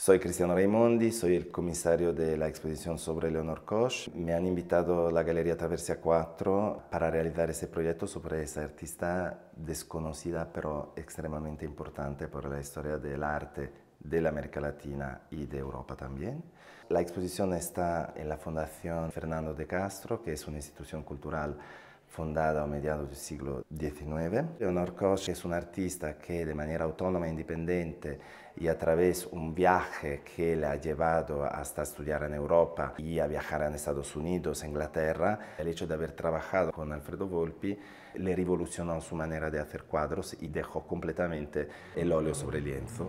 Soy Cristiano Raimondi, soy el comisario de la exposición sobre Leonor Koch. Me han invitado a la Galería Traversia 4 para realizar ese proyecto sobre esa artista desconocida pero extremadamente importante por la historia del arte de la América Latina y de Europa también. La exposición está en la Fundación Fernando de Castro, que es una institución cultural fundada a mediados del siglo XIX. Leonor Koch es un artista que de manera autónoma e independiente y a través de un viaje que le ha llevado hasta estudiar en Europa y a viajar en Estados Unidos, Inglaterra, el hecho de haber trabajado con Alfredo Volpi le revolucionó su manera de hacer cuadros y dejó completamente el óleo sobre el lienzo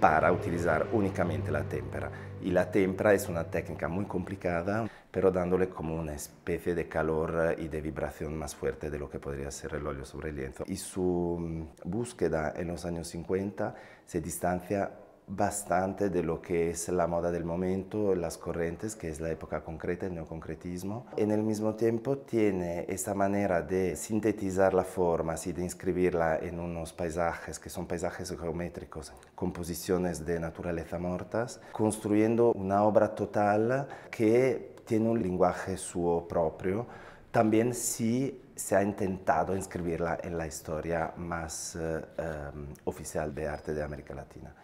para utilizar únicamente la témpera. Y la témpera es una técnica muy complicada, pero dándole como una especie de calor y de vibración más fuerte de lo que podría ser el óleo sobre el lienzo. Y su mm, búsqueda en los años 50 se distancia bastante de lo que es la moda del momento, las corrientes, que es la época concreta, el neoconcretismo. En el mismo tiempo tiene esa manera de sintetizar la forma, y de inscribirla en unos paisajes que son paisajes geométricos, composiciones de naturaleza mortas, construyendo una obra total que tiene un lenguaje suyo propio, también si se ha intentado inscribirla en la historia más eh, eh, oficial de arte de América Latina.